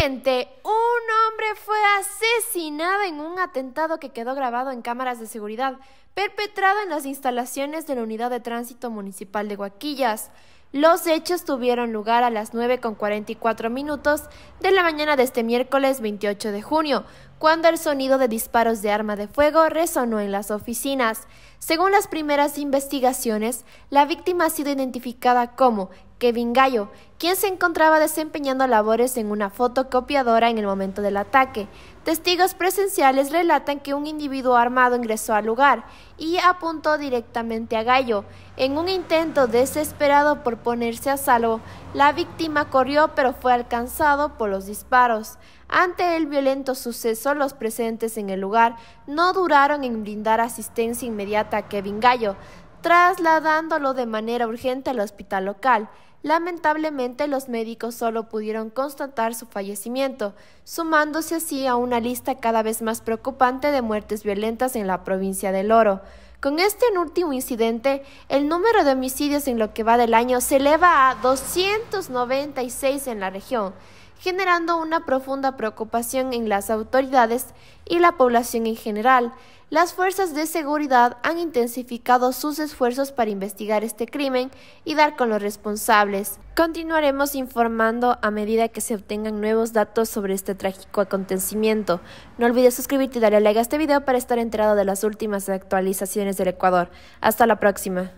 gente, un hombre fue asesinado en un atentado que quedó grabado en cámaras de seguridad, perpetrado en las instalaciones de la Unidad de Tránsito Municipal de Guaquillas. Los hechos tuvieron lugar a las 9.44 minutos de la mañana de este miércoles 28 de junio, cuando el sonido de disparos de arma de fuego resonó en las oficinas. Según las primeras investigaciones, la víctima ha sido identificada como Kevin Gallo, quien se encontraba desempeñando labores en una fotocopiadora en el momento del ataque. Testigos presenciales relatan que un individuo armado ingresó al lugar y apuntó directamente a Gallo. En un intento desesperado por ponerse a salvo, la víctima corrió pero fue alcanzado por los disparos. Ante el violento suceso, los presentes en el lugar no duraron en brindar asistencia inmediata a Kevin Gallo, trasladándolo de manera urgente al hospital local. Lamentablemente los médicos solo pudieron constatar su fallecimiento, sumándose así a una lista cada vez más preocupante de muertes violentas en la provincia del Oro. Con este último incidente, el número de homicidios en lo que va del año se eleva a 296 en la región generando una profunda preocupación en las autoridades y la población en general. Las fuerzas de seguridad han intensificado sus esfuerzos para investigar este crimen y dar con los responsables. Continuaremos informando a medida que se obtengan nuevos datos sobre este trágico acontecimiento. No olvides suscribirte y darle like a este video para estar enterado de las últimas actualizaciones del Ecuador. Hasta la próxima.